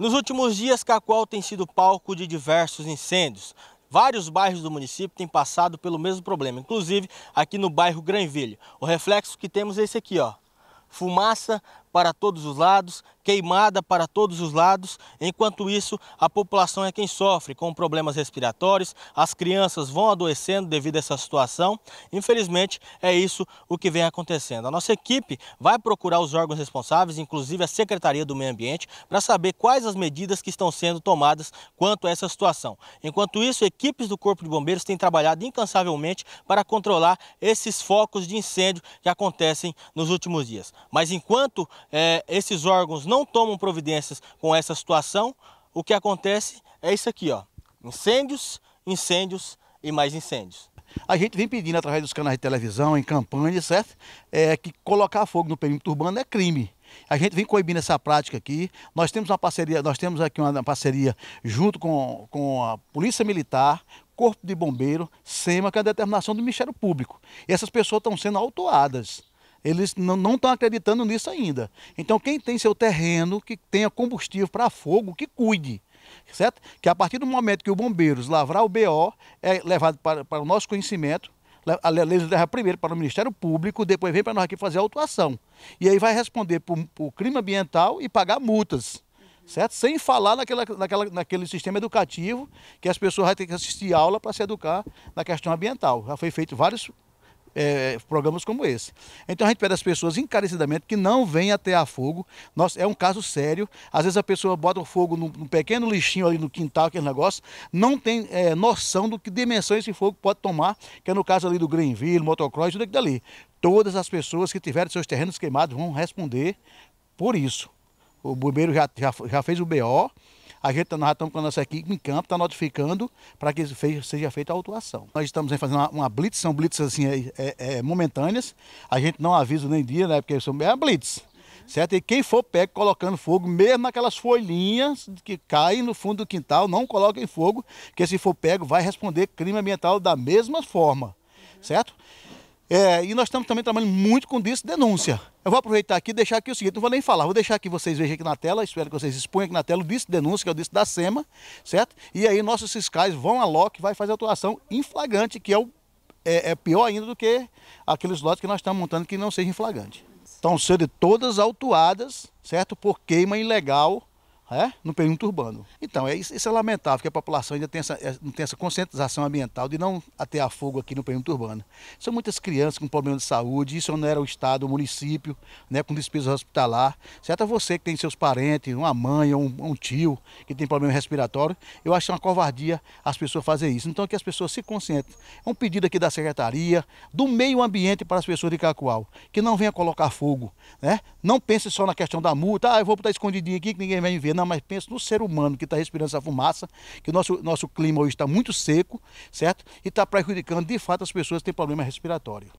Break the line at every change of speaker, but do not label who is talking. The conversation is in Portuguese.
Nos últimos dias, Cacoal tem sido palco de diversos incêndios. Vários bairros do município têm passado pelo mesmo problema, inclusive aqui no bairro Granvilho. O reflexo que temos é esse aqui, ó. Fumaça para todos os lados, queimada para todos os lados. Enquanto isso, a população é quem sofre com problemas respiratórios, as crianças vão adoecendo devido a essa situação. Infelizmente, é isso o que vem acontecendo. A nossa equipe vai procurar os órgãos responsáveis, inclusive a Secretaria do Meio Ambiente, para saber quais as medidas que estão sendo tomadas quanto a essa situação. Enquanto isso, equipes do Corpo de Bombeiros têm trabalhado incansavelmente para controlar esses focos de incêndio que acontecem nos últimos dias. Mas enquanto é, esses órgãos não tomam providências com essa situação, o que acontece é isso aqui, ó. Incêndios, incêndios e mais incêndios. A gente vem pedindo
através dos canais de televisão, em campanha, certo? É, que colocar fogo no perímetro urbano é crime. A gente vem coibindo essa prática aqui. Nós temos uma parceria, nós temos aqui uma parceria junto com, com a Polícia Militar, Corpo de Bombeiro, SEMA, que é a determinação do Ministério Público. E essas pessoas estão sendo autuadas. Eles não estão acreditando nisso ainda. Então, quem tem seu terreno, que tenha combustível para fogo, que cuide. Certo? Que a partir do momento que o bombeiros lavrar o BO, é levado para, para o nosso conhecimento, a lei leva primeiro para o Ministério Público, depois vem para nós aqui fazer a autuação. E aí vai responder por, por crime ambiental e pagar multas. Certo? Sem falar naquela, naquela, naquele sistema educativo que as pessoas vão ter que assistir aula para se educar na questão ambiental. Já foi feito vários é, programas como esse. Então a gente pede às pessoas encarecidamente que não venham até a fogo. Nós, é um caso sério. Às vezes a pessoa bota o fogo num, num pequeno lixinho ali no quintal, aquele negócio, não tem é, noção do que dimensão esse fogo pode tomar, que é no caso ali do Greenville, motocross, tudo aquilo dali. Todas as pessoas que tiverem seus terrenos queimados vão responder por isso. O bombeiro já, já, já fez o BO, a gente, tá, nós estamos com a nossa equipe em campo, está notificando para que seja feita a autuação. Nós estamos aí fazendo uma, uma blitz, são blitz assim, é, é, é, momentâneas. A gente não avisa nem dia, né? Porque é uma blitz certo? E quem for pego colocando fogo, mesmo naquelas folhinhas que caem no fundo do quintal, não coloquem fogo, que se for pego vai responder crime ambiental da mesma forma, certo? É, e nós estamos também trabalhando muito com isso, denúncia. Eu vou aproveitar aqui e deixar aqui o seguinte, não vou nem falar, vou deixar aqui vocês vejam aqui na tela, espero que vocês exponham aqui na tela o disco de denúncia, que é o disco da SEMA, certo? E aí nossos fiscais vão à LOC, vai fazer a atuação flagrante, que é, o, é, é, pior ainda do que aqueles lotes que nós estamos montando que não seja flagrante. Estão sendo todas autuadas, certo? Por queima ilegal é? no perímetro urbano. Então, é, isso, é lamentável que a população ainda tem essa, é, não tem essa conscientização ambiental de não atear fogo aqui no perímetro urbano. São muitas crianças com problemas de saúde, isso não era o Estado, o município, né, com despesa hospitalar. Certo é você que tem seus parentes, uma mãe ou um, um, tio que tem problema respiratório, eu acho uma covardia as pessoas fazerem isso. Então, que as pessoas se conscientem. É um pedido aqui da Secretaria, do meio ambiente para as pessoas de Cacoal, que não venha colocar fogo. Né? Não pense só na questão da multa, ah, eu vou botar escondidinho aqui que ninguém vai me ver não, mas penso no ser humano que está respirando essa fumaça, que o nosso, nosso clima hoje está muito seco, certo? E está prejudicando de fato as pessoas que têm problema respiratório.